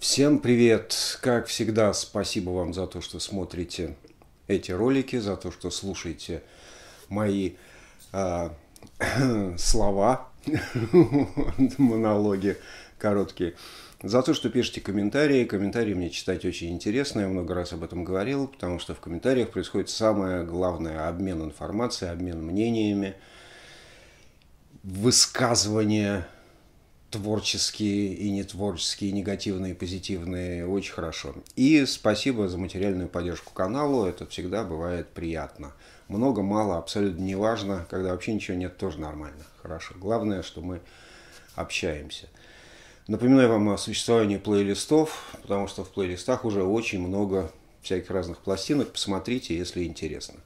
Всем привет! Как всегда, спасибо вам за то, что смотрите эти ролики, за то, что слушаете мои э, слова, монологи короткие за то, что пишете комментарии. Комментарии мне читать очень интересно, я много раз об этом говорил, потому что в комментариях происходит самое главное – обмен информацией, обмен мнениями, высказывания творческие и нетворческие, негативные, и позитивные. Очень хорошо. И спасибо за материальную поддержку каналу. Это всегда бывает приятно. Много, мало, абсолютно неважно. Когда вообще ничего нет, тоже нормально. Хорошо. Главное, что мы общаемся – Напоминаю вам о существовании плейлистов, потому что в плейлистах уже очень много всяких разных пластинок. Посмотрите, если интересно.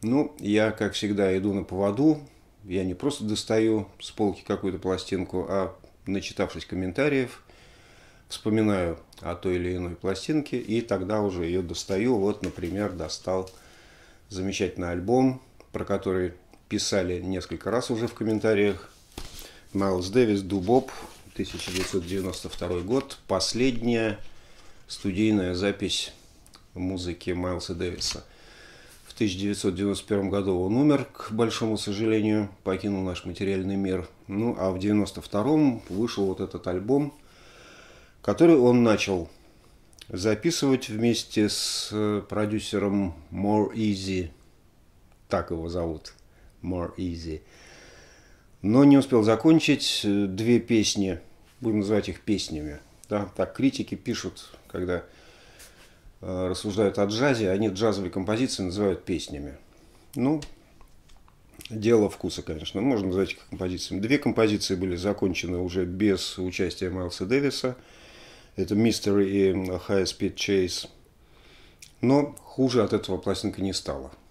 Ну, я, как всегда, иду на поводу. Я не просто достаю с полки какую-то пластинку, а, начитавшись комментариев, вспоминаю о той или иной пластинке, и тогда уже ее достаю. Вот, например, достал замечательный альбом, про который писали несколько раз уже в комментариях. Майлз Дэвис, Дубоб, 1992 год. Последняя студийная запись музыки Майлса Дэвиса. В 1991 году он умер, к большому сожалению, покинул наш материальный мир. Ну, а в 1992 вышел вот этот альбом, который он начал записывать вместе с э, продюсером More Easy. Так его зовут. More Easy. Но не успел закончить. Э, две песни – будем называть их песнями. Да? Так критики пишут, когда э, рассуждают о джазе, они джазовые композиции называют песнями. Ну, дело вкуса, конечно. Можно назвать их композициями. Две композиции были закончены уже без участия Майлса Дэвиса. Это «Mystery» и «High Speed Chase». Но хуже от этого пластинка не стала.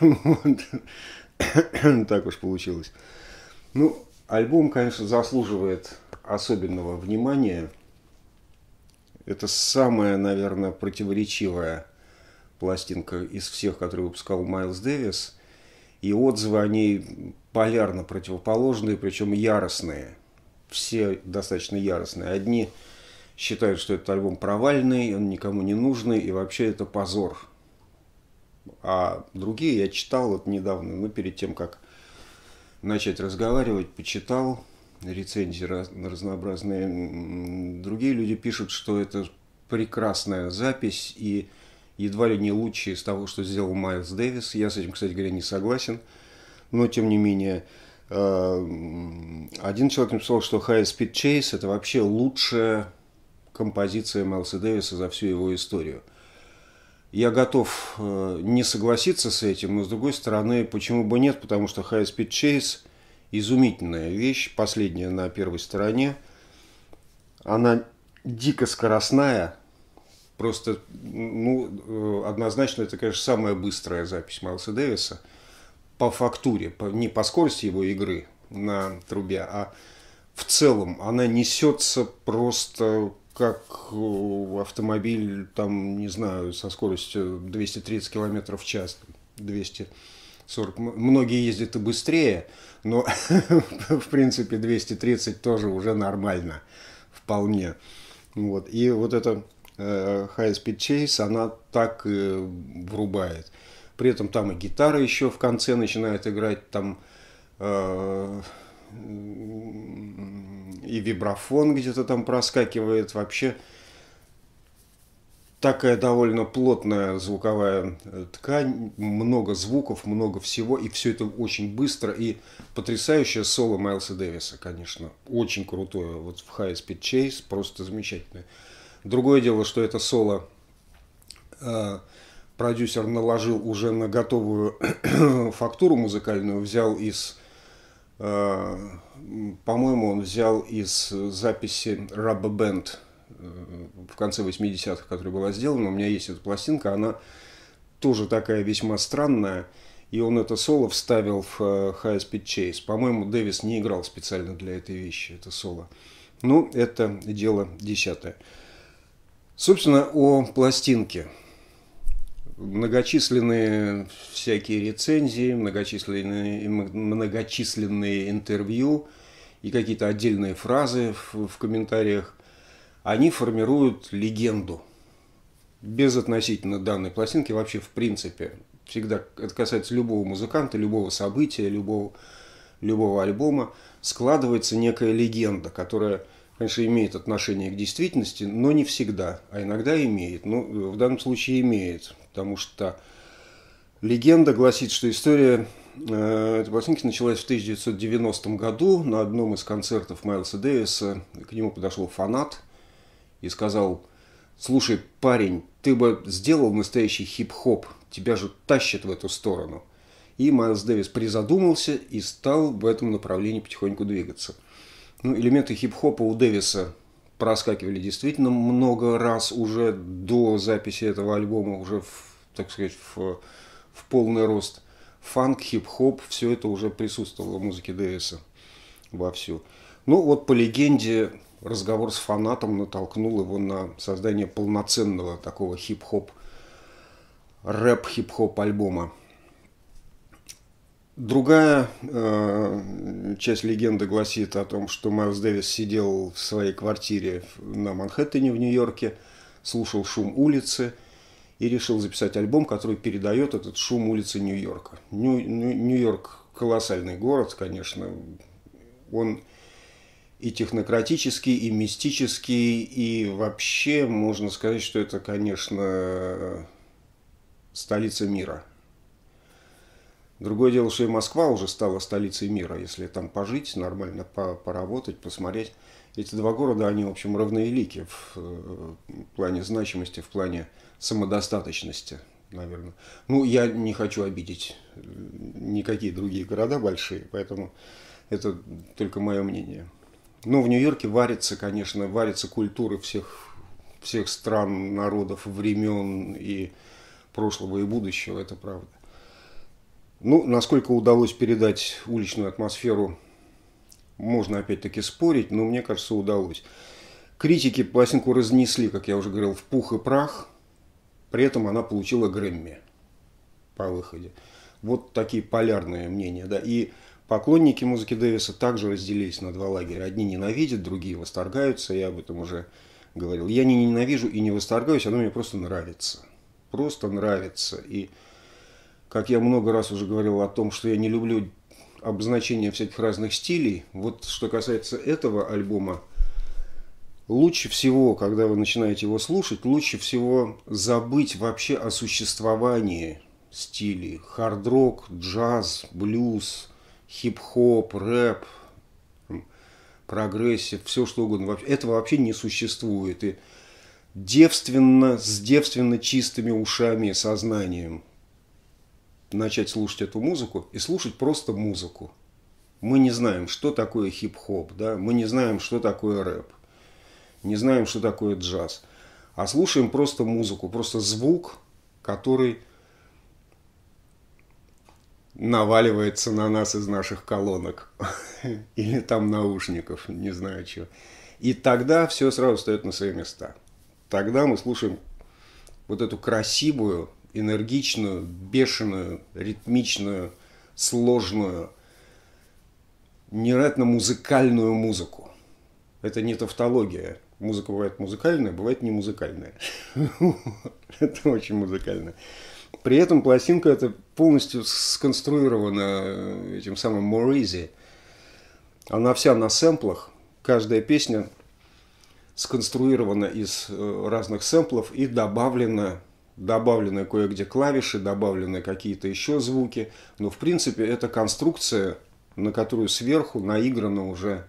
Так уж получилось. Ну, Альбом, конечно, заслуживает особенного внимания. Это самая, наверное, противоречивая пластинка из всех, которые выпускал Майлз Дэвис. И отзывы о ней полярно противоположные, причем яростные. Все достаточно яростные. Одни считают, что этот альбом провальный, он никому не нужный, и вообще это позор. А другие я читал вот недавно, ну, перед тем, как начать разговаривать, почитал рецензии раз, разнообразные. Другие люди пишут, что это прекрасная запись и едва ли не лучшие из того, что сделал Майлз Дэвис. Я с этим, кстати говоря, не согласен. Но, тем не менее, э, один человек написал, что High Speed Chase – это вообще лучшая композиция Майлса Дэвиса за всю его историю – я готов э, не согласиться с этим, но с другой стороны, почему бы нет, потому что High Speed Chase – изумительная вещь, последняя на первой стороне. Она дико скоростная, просто, ну, э, однозначно, это, конечно, самая быстрая запись Майлса Дэвиса по фактуре, не по скорости его игры на трубе, а в целом она несется просто как э, автомобиль, там, не знаю, со скоростью 230 км в час, 240 Многие ездят и быстрее, но в принципе 230 тоже уже нормально, вполне. Вот. И вот эта э, High Speed Chase, она так э, врубает. При этом там и гитара еще в конце начинает играть, там э, и вибрафон где-то там проскакивает. Вообще такая довольно плотная звуковая э, ткань, много звуков, много всего, и все это очень быстро, и потрясающее соло Майлса Дэвиса, конечно, очень крутое, вот в High Speed Chase, просто замечательное. Другое дело, что это соло э, продюсер наложил уже на готовую фактуру музыкальную, взял из Э, по-моему, он взял из записи Rubber Band э, в конце 80-х, которая была сделана. У меня есть эта пластинка, она тоже такая весьма странная. И он это соло вставил в э, High Speed Chase. По-моему, Дэвис не играл специально для этой вещи, это соло. Ну, это дело десятое. Собственно, о пластинке многочисленные всякие рецензии, многочисленные, многочисленные интервью и какие-то отдельные фразы в, в комментариях, они формируют легенду. Без относительно данной пластинки вообще в принципе. Всегда это касается любого музыканта, любого события, любого, любого альбома. Складывается некая легенда, которая конечно, имеет отношение к действительности, но не всегда, а иногда имеет. Ну, в данном случае имеет, потому что легенда гласит, что история э, этой пластинки началась в 1990 году на одном из концертов Майлса Дэвиса. К нему подошел фанат и сказал, слушай, парень, ты бы сделал настоящий хип-хоп, тебя же тащит в эту сторону. И Майлз Дэвис призадумался и стал в этом направлении потихоньку двигаться. Ну, элементы хип-хопа у Дэвиса проскакивали действительно много раз уже до записи этого альбома, уже, в, так сказать, в, в полный рост. Фанк, хип-хоп, все это уже присутствовало в музыке Дэвиса вовсю. Ну вот по легенде разговор с фанатом натолкнул его на создание полноценного такого хип-хоп, рэп-хип-хоп альбома. Другая э, часть легенды гласит о том, что Майлз Дэвис сидел в своей квартире на Манхэттене в Нью-Йорке, слушал шум улицы и решил записать альбом, который передает этот шум улицы Нью-Йорка. Нью-Йорк колоссальный город, конечно. Он и технократический, и мистический, и вообще можно сказать, что это, конечно, столица мира – Другое дело, что и Москва уже стала столицей мира, если там пожить, нормально поработать, посмотреть. Эти два города, они, в общем, равноелики в, э, в плане значимости, в плане самодостаточности, наверное. Ну, я не хочу обидеть э, никакие другие города большие, поэтому это только мое мнение. Но ну, в Нью-Йорке варится, конечно, варится культура всех, всех стран, народов, времен и прошлого и будущего, это правда. Ну, насколько удалось передать уличную атмосферу, можно опять-таки спорить, но мне кажется, удалось. Критики пластинку разнесли, как я уже говорил, в пух и прах. При этом она получила Грэмми по выходе. Вот такие полярные мнения. Да. И поклонники музыки Дэвиса также разделились на два лагеря. Одни ненавидят, другие восторгаются. Я об этом уже говорил. Я не ненавижу и не восторгаюсь, оно мне просто нравится. Просто нравится. И как я много раз уже говорил о том, что я не люблю обозначения всяких разных стилей. Вот что касается этого альбома, лучше всего, когда вы начинаете его слушать, лучше всего забыть вообще о существовании стилей. Хард-рок, джаз, блюз, хип-хоп, рэп, прогрессив, все что угодно. Этого вообще не существует. И девственно, с девственно чистыми ушами и сознанием – начать слушать эту музыку и слушать просто музыку. Мы не знаем, что такое хип-хоп, да? мы не знаем, что такое рэп, не знаем, что такое джаз, а слушаем просто музыку, просто звук, который наваливается на нас из наших колонок или там наушников, не знаю чего. И тогда все сразу встает на свои места. Тогда мы слушаем вот эту красивую, энергичную, бешеную, ритмичную, сложную, невероятно музыкальную музыку. Это не тавтология. Музыка бывает музыкальная, бывает не музыкальная. Это очень музыкально. При этом пластинка это полностью сконструирована э, этим самым Моризи. Она вся на сэмплах. Каждая песня сконструирована из э, разных сэмплов и добавлена добавлены кое-где клавиши, добавлены какие-то еще звуки. Но в принципе это конструкция, на которую сверху наиграна уже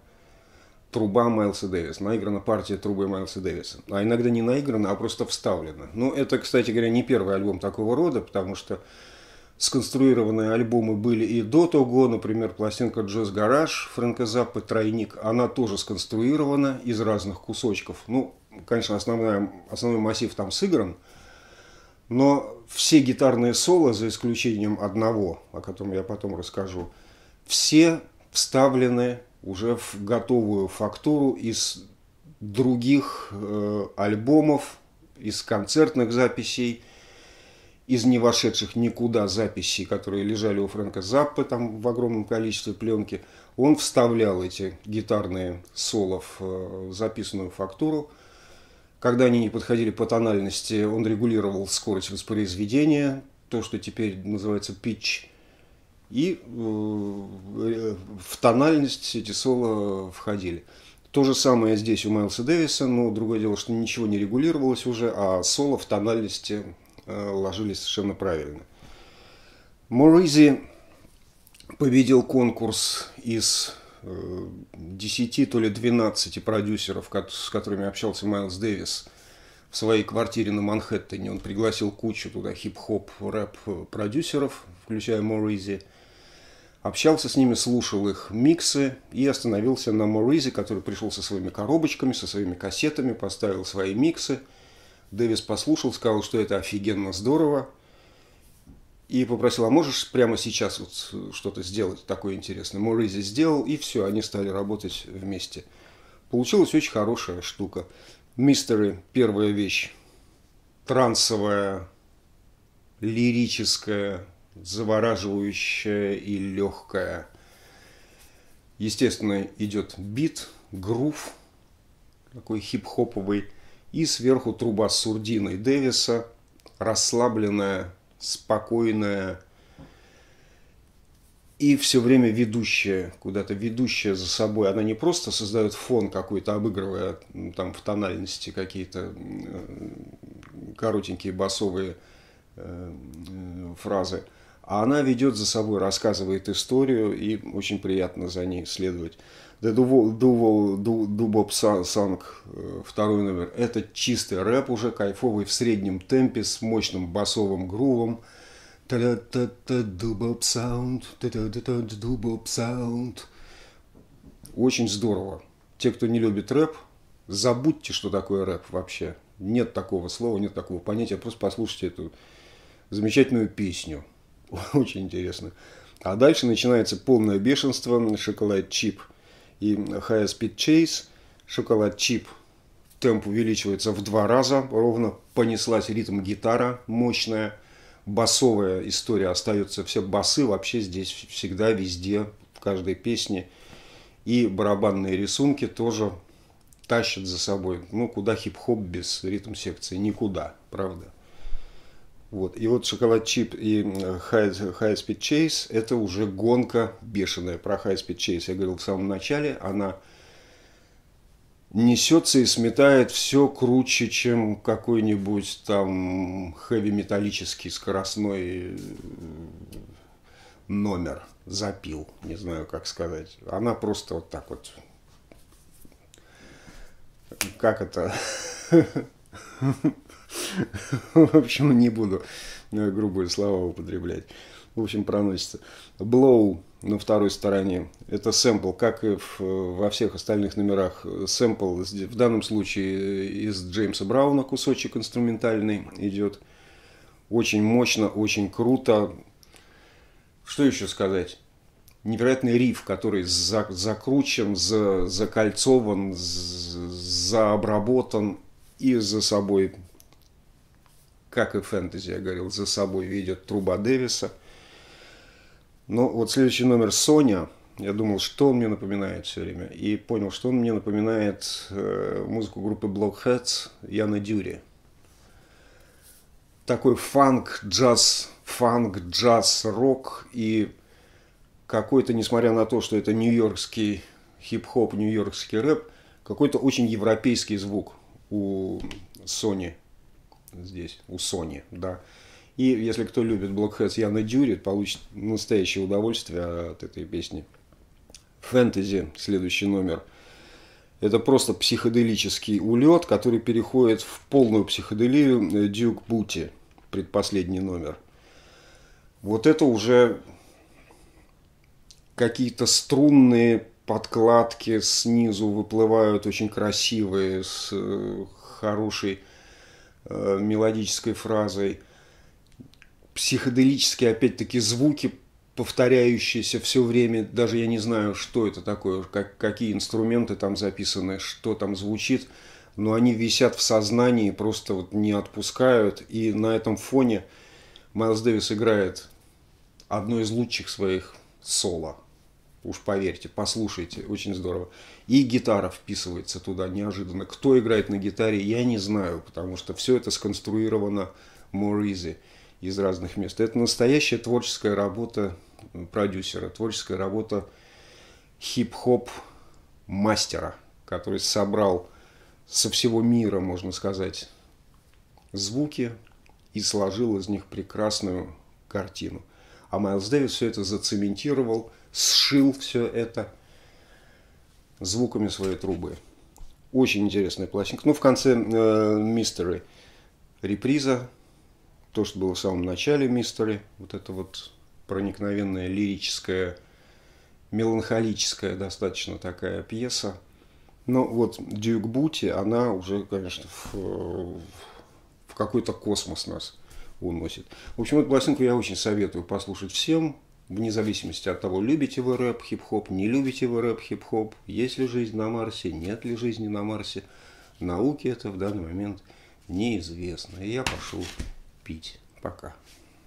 труба Майлса Дэвиса, наиграна партия трубы Майлса Дэвиса. А иногда не наиграна, а просто вставлена. Но ну, это, кстати говоря, не первый альбом такого рода, потому что сконструированные альбомы были и до того, например, пластинка Джоз Гараж» Фрэнка Заппа, «Тройник», она тоже сконструирована из разных кусочков. Ну, конечно, основная, основной массив там сыгран, но все гитарные соло, за исключением одного, о котором я потом расскажу, все вставлены уже в готовую фактуру из других э, альбомов, из концертных записей, из не вошедших никуда записей, которые лежали у Фрэнка Заппы там в огромном количестве пленки, он вставлял эти гитарные соло в э, записанную фактуру – когда они не подходили по тональности, он регулировал скорость воспроизведения, то, что теперь называется pitch. И э, э, в тональность эти соло входили. То же самое здесь у Майлса Дэвиса, но другое дело, что ничего не регулировалось уже, а соло в тональности э, ложились совершенно правильно. Моризи победил конкурс из 10, то ли 12 продюсеров, с которыми общался Майлз Дэвис в своей квартире на Манхэттене. Он пригласил кучу туда хип-хоп, рэп продюсеров, включая Моризи. Общался с ними, слушал их миксы и остановился на Моризи, который пришел со своими коробочками, со своими кассетами, поставил свои миксы. Дэвис послушал, сказал, что это офигенно здорово – и попросил, а можешь прямо сейчас вот что-то сделать такое интересное? Морризи сделал, и все, они стали работать вместе. Получилась очень хорошая штука. Мистеры – первая вещь. Трансовая, лирическая, завораживающая и легкая. Естественно, идет бит, грув, такой хип-хоповый, и сверху труба с сурдиной Дэвиса, расслабленная, спокойная и все время ведущая, куда-то ведущая за собой. Она не просто создает фон какой-то, обыгрывая там в тональности какие-то коротенькие басовые э, э, фразы, а она ведет за собой, рассказывает историю, и очень приятно за ней следовать. The Duval, Duval, Dubop Sang, э, второй номер, это чистый рэп уже, кайфовый в среднем темпе, с мощным басовым грувом. Дубоп саунд, дубоп саунд. Очень здорово. Те, кто не любит рэп, забудьте, что такое рэп вообще. Нет такого слова, нет такого понятия. Просто послушайте эту замечательную песню. Очень интересно. А дальше начинается полное бешенство, шоколад чип – и High Speed Chase, шоколад чип, темп увеличивается в два раза, ровно понеслась ритм гитара мощная, басовая история остается, все басы вообще здесь всегда, везде, в каждой песне. И барабанные рисунки тоже тащат за собой. Ну, куда хип-хоп без ритм-секции? Никуда, правда. Вот. И вот «Шоколад Чип» и high, «High Speed Chase» – это уже гонка бешеная. Про «High Speed Chase» я говорил в самом начале. Она несется и сметает все круче, чем какой-нибудь там хэви-металлический скоростной э, номер запил, не знаю, как сказать. Она просто вот так вот, как это, В общем, не буду э, грубые слова употреблять. В общем, проносится. Blow на второй стороне. Это сэмпл, как и в, во всех остальных номерах. Сэмпл в данном случае э, из Джеймса Брауна кусочек инструментальный идет. Очень мощно, очень круто. Что еще сказать? Невероятный риф, который за, закручен, за, закольцован, за, заобработан и за собой как и фэнтези, я говорил, за собой ведет труба Дэвиса. Но вот следующий номер «Соня». Я думал, что он мне напоминает все время. И понял, что он мне напоминает э, музыку группы Blockheads Яна Дюри. Такой фанк, джаз, фанк, джаз, рок. И какой-то, несмотря на то, что это нью-йоркский хип-хоп, нью-йоркский рэп, какой-то очень европейский звук у Sony – здесь, у Sony, да. И если кто любит Blockheads Яна Дюри, получит настоящее удовольствие от этой песни. Фэнтези, следующий номер. Это просто психоделический улет, который переходит в полную психоделию э, Дюк Бути, предпоследний номер. Вот это уже какие-то струнные подкладки снизу выплывают очень красивые, с э, хорошей Э, мелодической фразой. Психоделические, опять-таки, звуки, повторяющиеся все время. Даже я не знаю, что это такое, как, какие инструменты там записаны, что там звучит. Но они висят в сознании, просто вот не отпускают. И на этом фоне Майлз Дэвис играет одно из лучших своих соло – уж поверьте, послушайте, очень здорово. И гитара вписывается туда неожиданно. Кто играет на гитаре, я не знаю, потому что все это сконструировано more easy из разных мест. Это настоящая творческая работа продюсера, творческая работа хип-хоп мастера, который собрал со всего мира, можно сказать, звуки и сложил из них прекрасную картину. А Майлз Дэвис все это зацементировал – сшил все это звуками своей трубы. Очень интересная пластинка. Ну, в конце э, мистеры реприза. То, что было в самом начале мистеры. Вот это вот проникновенная лирическая, меланхолическая достаточно такая пьеса. Но вот Дюк Бути, она уже, конечно, в, в какой-то космос нас уносит. В общем, эту пластинку я очень советую послушать всем вне зависимости от того, любите вы рэп, хип-хоп, не любите вы рэп, хип-хоп, есть ли жизнь на Марсе, нет ли жизни на Марсе, науке это в данный момент неизвестно. И я пошел пить. Пока.